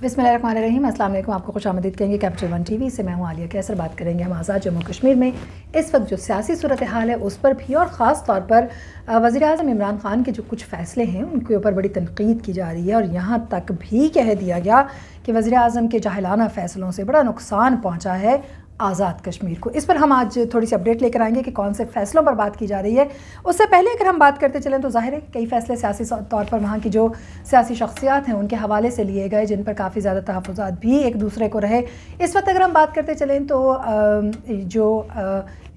बिसमीम अस्सलाम वालेकुम आपको खुश आमदीद कहेंगे कैपिटल वन टीवी से मैं हूं आलिया कैसर बात करेंगे हम आज़ाद जम्मू कश्मीर में इस वक्त जो सियासी सूरत हाल है उस पर भी और ख़ास तौर पर वज़ी अजम इमरान खान के जो कुछ फ़ैसले हैं उनके ऊपर बड़ी तनकीद की जा रही है और यहाँ तक भी कह दिया गया कि वज़ी अजम के जाहिलाना फ़ैसलों से बड़ा नुकसान पहुँचा है आज़ाद कश्मीर को इस पर हम आज थोड़ी सी अपडेट लेकर आएंगे कि कौन से फैसलों पर बात की जा रही है उससे पहले अगर हम बात करते चलें तो जाहिर है कई फैसले सियासी तौर पर वहाँ की जो सियासी शख्सियात हैं उनके हवाले से लिए गए जिन पर काफ़ी ज़्यादा तहफ़ात भी एक दूसरे को रहे इस वक्त अगर हम बात करते चलें तो जो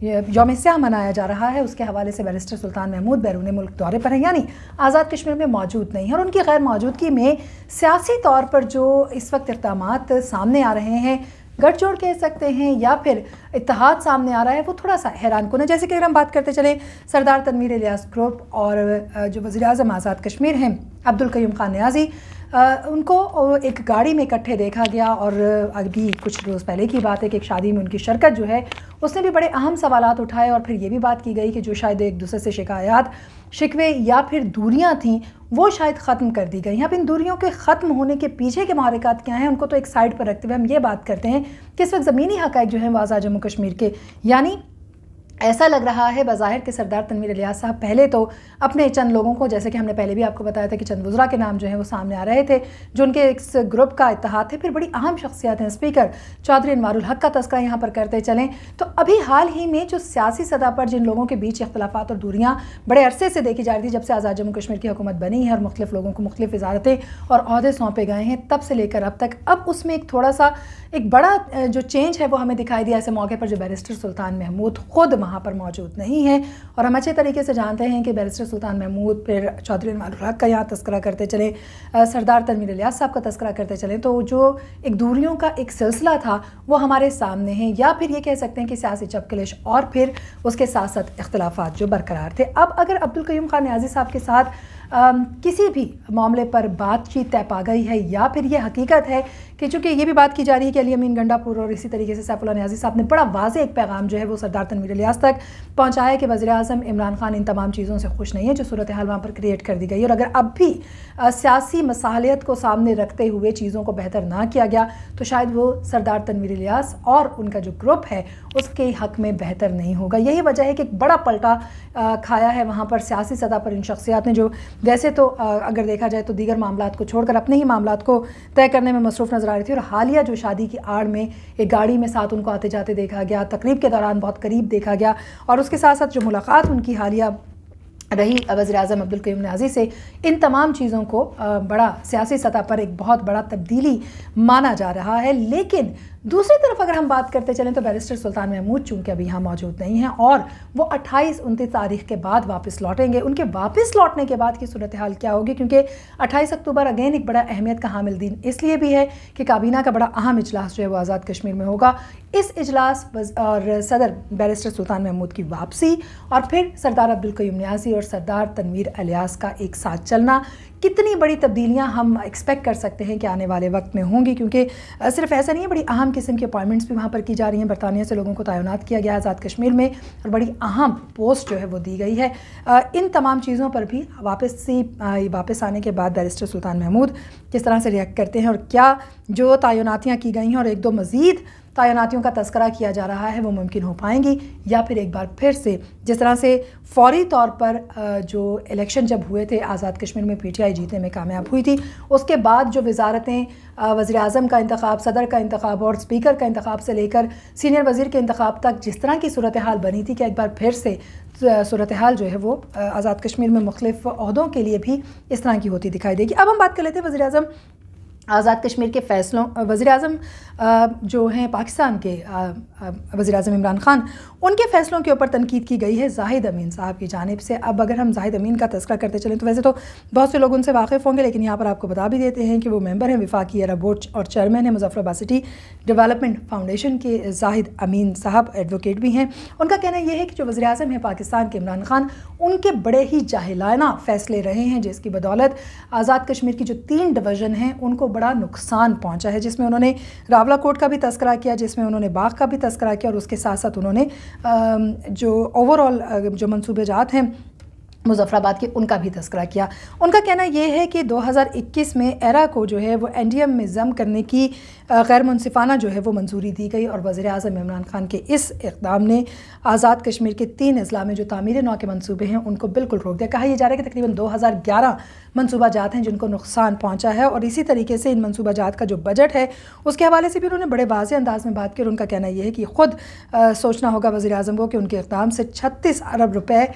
योम स्याह मनाया जा रहा है उसके हवाले से बैरिस्टर सुल्तान महमूद बैरून मुल्क दौरे पर हैं यानी आज़ाद कश्मीर में मौजूद नहीं है और उनकी गैर मौजूदगी में सियासी तौर पर जो इस वक्त इकदाम सामने आ रहे हैं गठजोड़ कह सकते हैं या फिर इतिहाद सामने आ रहा है वो थोड़ा सा हैरान कुन है जैसे कि अगर हम बात करते चले सरदार तनवीर लियास ग्रुप और जो वजी अजम आज़ाद कश्मीर हैं अब्दुल कयूम खान न्याजी उनको एक गाड़ी में इकट्ठे देखा गया और अभी कुछ रोज़ पहले की बात है कि एक शादी में उनकी शिरकत जो है उसने भी बड़े अहम सवाल उठाए और फिर ये भी बात की गई कि जो शायद एक दूसरे से शिकायत शिकवे या फिर दूरियाँ थीं वो शायद ख़त्म कर दी गई अब इन दूरियों के ख़त्म होने के पीछे के महरक़ात क्या हैं उनको तो एक साइड पर रखते हुए हम ये बात करते हैं कि इस वक्त ज़मीनी हक़ जो हैं वाजा जम्मू कश्मीर के यानी ऐसा लग रहा है बाहिर के सरदार तनवीर अलियास साहब पहले तो अपने चंद लोगों को जैसे कि हमने पहले भी आपको बताया था कि चंद वज्रा के नाम जो है वो सामने आ रहे थे जो उनके एक ग्रुप का इतिहाद है फिर बड़ी अहम शख्सियात हैं स्पीकर चौधरी अनवारुल हक का तस्करा यहाँ पर करते चलें तो अभी हाल ही में जो सियासी सतह पर जिन लोगों के बीच अख्तलाफा और दूरियाँ बड़े अरसे से देखी जा रही थी जब से आज़ाद जम्मू कश्मीर की हुकूमत बनी है और मुख्तफ लोगों को मुख्तफ वजारतें और अहदे सौंपे गए हैं तब से लेकर अब तक अब उसमें एक थोड़ा सा एक बड़ा जो चेंज है वो हमें दिखाई दिया ऐसे मौके पर जो बैरिस्टर सुल्तान महमूद ख़ुद वहाँ पर मौजूद नहीं है और हम अच्छे तरीके से जानते हैं कि बैरिस्टर सुल्तान महमूद फिर चौधरी हक का यहाँ तस्करा करते चले सरदार तनवीर लियाज साहब का तस्करा करते चले तो जो एक दूरियों का एक सिलसिला था वो हमारे सामने है या फिर ये कह सकते हैं कि सियासी चपकलिश और फिर उसके साथ साथ इख्तलाफा जो बरकरार थे अब अगर अब्दुल क्यूम खान न्याजी साहब के साथ किसी भी मामले पर बातचीत तय पा गई है या फिर यह हकीकत है कि चूँकि ये भी बात की जा रही है कि अली अमीन गंडापुर और इसी तरीके से सैफुल्ला न्याजी साहब ने बड़ा वाज एक पैगाम जो है वो सरदार तनवीर लियाज तक पहुँचाया कि वजी अजम इमरान खान इन तमाम चीज़ों से खुश नहीं है जो सूरत हाल वहाँ पर क्रिएट कर दी गई और अगर अब भी सियासी मसालियत को सामने रखते हुए चीज़ों को बेहतर ना किया गया तो शायद वो सरदार तनवीर लियास और उनका जो ग्रुप है उसके हक में बेहतर नहीं होगा यही वजह है कि एक बड़ा पलटा खाया है वहाँ पर सियासी सतह पर इन शख्सियात ने जो वैसे तो अगर देखा जाए तो दीगर मामला को छोड़कर अपने ही मामला को तय करने में मसरूफ़ नज़र आ रही थी और हालिया जो शादी की आड़ में एक गाड़ी में साथ उनको आते जाते देखा गया तकरीब के दौरान बहुत करीब देखा गया और उसके साथ साथ जो मुलाकात उनकी हालिया रही वज़र अजम अब्दुलकरीम नाजी से इन तमाम चीज़ों को बड़ा सियासी सतह पर एक बहुत बड़ा तब्दीली माना जा रहा है लेकिन दूसरी तरफ अगर हम बात करते चलें तो बैरिस्टर सुल्तान महमूद चूंकि अभी यहाँ मौजूद नहीं हैं और वो अट्ठाईस उनतीस तारीख के बाद वापस लौटेंगे उनके वापस लौटने के बाद की सूरत हाल क्या होगी क्योंकि अट्ठाईस अक्टूबर अगेन एक बड़ा अहमियत का हामिल दिन इसलिए भी है कि काबीना का बड़ा अहम इजलास जो है वो आज़ाद कश्मीर में होगा इस इजलास और सदर बैरिस्टर सुल्तान महमूद की वापसी और फिर सरदार अब्दुल कयूम न्याजी और सरदार तनवीर अलियास का एक साथ चलना कितनी बड़ी तब्दीलियाँ हम एक्सपेक्ट कर सकते हैं कि आने वाले वक्त में होंगी क्योंकि सिर्फ ऐसा नहीं है बड़ी अहम किस्म की अपॉइंटमेंट्स भी वहाँ पर की जा रही हैं बरतानिया से लोगों को तैनात किया गया है आज़ाद कश्मीर में और बड़ी अहम पोस्ट जो है वो दी गई है इन तमाम चीज़ों पर भी वापस से वापस आने के बाद बैरिस्टर सुल्तान महमूद किस तरह से रिएक्ट करते हैं और क्या जो तैनातियाँ की गई हैं और एक दो मज़ीद तैनातियों का तस्करा किया जा रहा है वो मुमकिन हो पाएंगी या फिर एक बार फिर से जिस तरह से फौरी तौर पर जो इलेक्शन जब हुए थे आज़ाद कश्मीर में पीटीआई जीतने में कामयाब हुई थी उसके बाद जो वजारतें वज़ी अजम का इंतब सदर का इंतब और स्पीकर का इंतखब से लेकर सीनियर वजीर के इंतब तक जिस तरह की सूरत हाल बनी थी कि एक बार फिर से सूरत हाल जो है वो आज़ाद कश्मीर में अहदों के लिए भी इस तरह की होती दिखाई देगी अब हम बात कर लेते हैं वज़ी अजम आज़ाद कश्मीर के फ़ैसलों वज़ी अजम जो हैं पाकिस्तान के वज़र अजम इमरान ख़ान उनके फ़ैसलों के ऊपर तनकीद की गई है जाहिद अमीन साहब की जानब से अब अगर हम जाहिद अमीन का तस्करा करते चलें तो वैसे तो बहुत से लोग उनसे वाकिफ़ होंगे लेकिन यहाँ पर आपको बता भी देते हैं कि वो मेम्बर हैं विफाकी अरब बोर्ड और चेयरमैन हैं मुजफ़राबाद सिटी डेवलपमेंट फाउंडेशन के जाहिद अमीन साहब एडवोकेट भी हैं उनका कहना यह है कि जो वज़र अजम हैं पाकिस्तान के इमरान ख़ान उनके बड़े ही जाहिलाना फ़ैसले रहे हैं जिसकी बदौलत आज़ाद कश्मीर की जो तीन डिवीज़न हैं उनको बड़ा नुकसान पहुंचा है जिसमें उन्होंने रावला कोट का भी तस्करा किया जिसमें उन्होंने बाघ का भी तस्करा किया और उसके साथ साथ उन्होंने जो ओवरऑल जो मनसूबे जात हैं मुजफ्फराबाद की उनका भी तस्करा किया उनका कहना यह है कि 2021 में एरा को जो है वो एनडीएम में जम करने की गैर मुनफाना जो है वो मंजूरी दी गई और वजे अजम इमरान खान के इस इकदाम ने आज़ाद कश्मीर के तीन अजला में जो तमीर नौ के मनसूबे हैं उनको बिल्कुल रोक दिया कहा यह जा रहा है कि तकरीबन दो हज़ार ग्यारह मनसूबा जात हैं जिनको नुकसान पहुँचा है और इसी तरीके से इन मनसूबा जात का जो बजट है उसके हवाले से भी उन्होंने बड़े वाजे अंदाज में बात की और उनका कहना यह है कि ख़ुद सोचना होगा वज़ी अजम को कि उनके इकदाम से छत्तीस अरब रुपये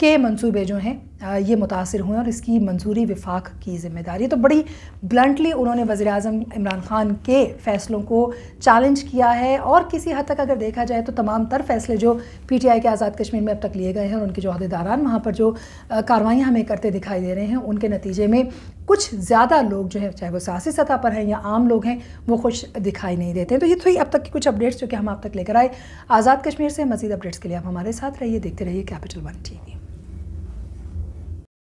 के मंसूबे जो हैं ये मुतासर हुए और इसकी मंजूरी विफाक की जिम्मेदारी तो बड़ी ब्लंटली उन्होंने वज़र अजम इमरान ख़ान के फ़ैसलों को चैलेंज किया है और किसी हद तक अगर देखा जाए तो तमाम तर फैसले जो पी टी आई के आज़ाद कश्मीर में अब तक लिए गए हैं और उनके जो अहदेदारान वहाँ पर जो कार्रवाइयाँ हमें करते दिखाई दे रहे हैं उनके नतीजे में कुछ ज़्यादा लोग जो है चाहे वो सियासी सतह पर हैं या आम लोग हैं वो खुश दिखाई नहीं देते हैं तो ये थोड़ी अब तक की कुछ अपडेट्स जो कि हम आप तक लेकर आए आज़ाद कश्मीर से मजीद अपडेट्स के लिए आप हमारे साथ रहिए देखते रहिए कैपिटल वन टी वी